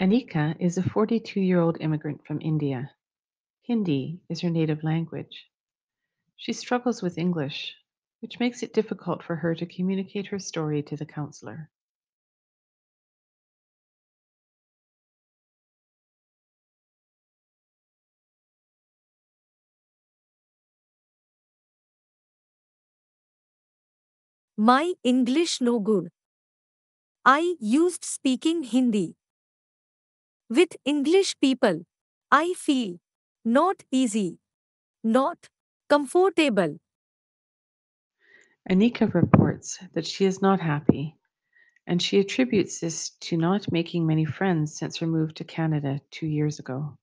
Anika is a forty-two-year-old immigrant from India. Hindi is her native language. She struggles with English, which makes it difficult for her to communicate her story to the counselor. My English no good. I used speaking Hindi with English people. I feel not easy, not comfortable. Anika reports that she is not happy, and she attributes this to not making many friends since her move to Canada two years ago.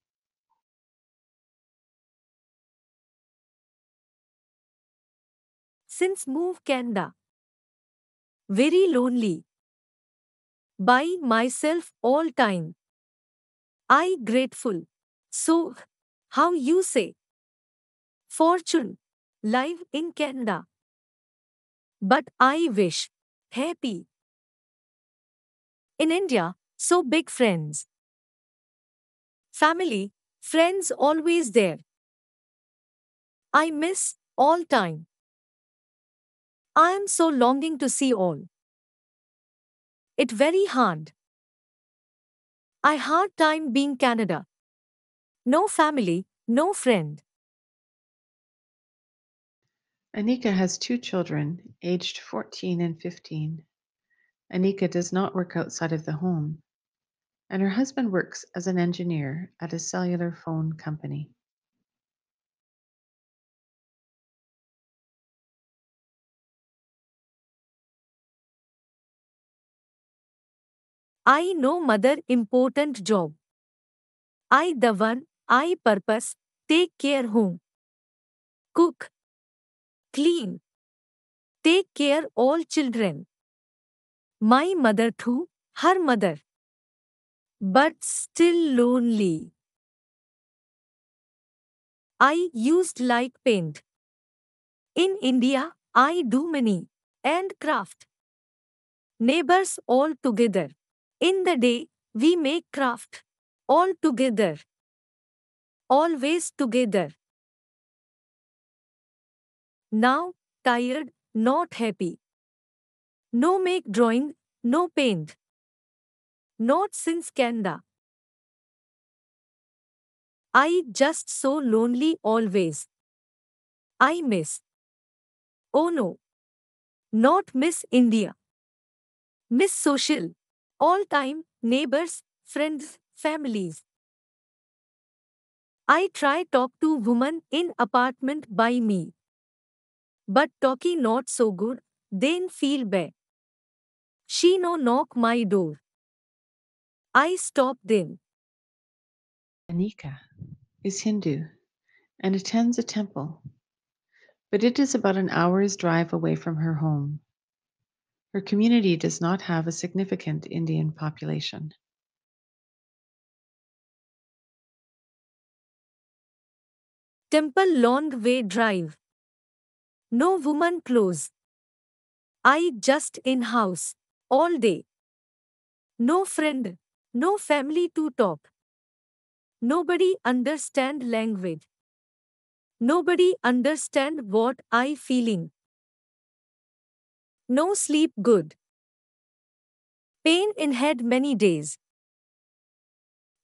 Since move Canada, very lonely, by myself all time. I grateful. So, how you say? Fortune. Live in Canada. But I wish. Happy. In India, so big friends. Family, friends always there. I miss all time. I am so longing to see all. It very hard. I hard time being Canada. No family, no friend. Anika has two children, aged 14 and 15. Anika does not work outside of the home, and her husband works as an engineer at a cellular phone company. I know mother important job. I the one, I purpose, take care home. Cook. Clean. Take care all children. My mother too, her mother. But still lonely. I used like paint. In India, I do many and craft. Neighbors all together. In the day, we make craft. All together. Always together. Now, tired, not happy. No make drawing, no paint. Not since Canada. I just so lonely always. I miss. Oh no. Not miss India. Miss social all time, neighbors, friends, families. I try talk to woman in apartment by me. But talkie not so good, then feel bad. She no knock my door. I stop them. Anika is Hindu and attends a temple, but it is about an hour's drive away from her home. Her community does not have a significant Indian population. Temple Long Way Drive. No woman clothes. I just in house all day. No friend, no family to talk. Nobody understand language. Nobody understand what I feeling. No sleep good. Pain in head many days.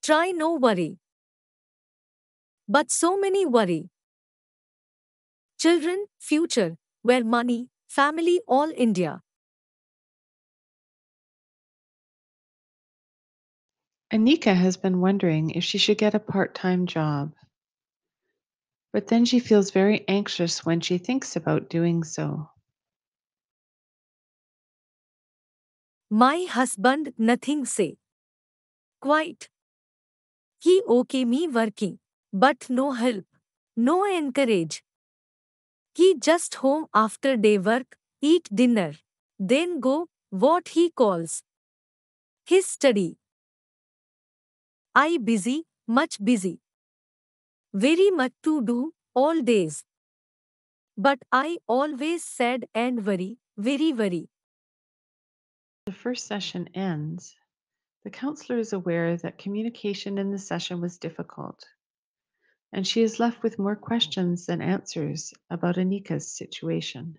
Try no worry. But so many worry. Children, future, where money, family, all India. Anika has been wondering if she should get a part time job. But then she feels very anxious when she thinks about doing so. My husband nothing say. Quite. He okay me working, but no help, no encourage. He just home after day work, eat dinner, then go, what he calls. His study. I busy, much busy. Very much to do, all days. But I always sad and worry, very worry the first session ends, the counselor is aware that communication in the session was difficult, and she is left with more questions than answers about Anika's situation.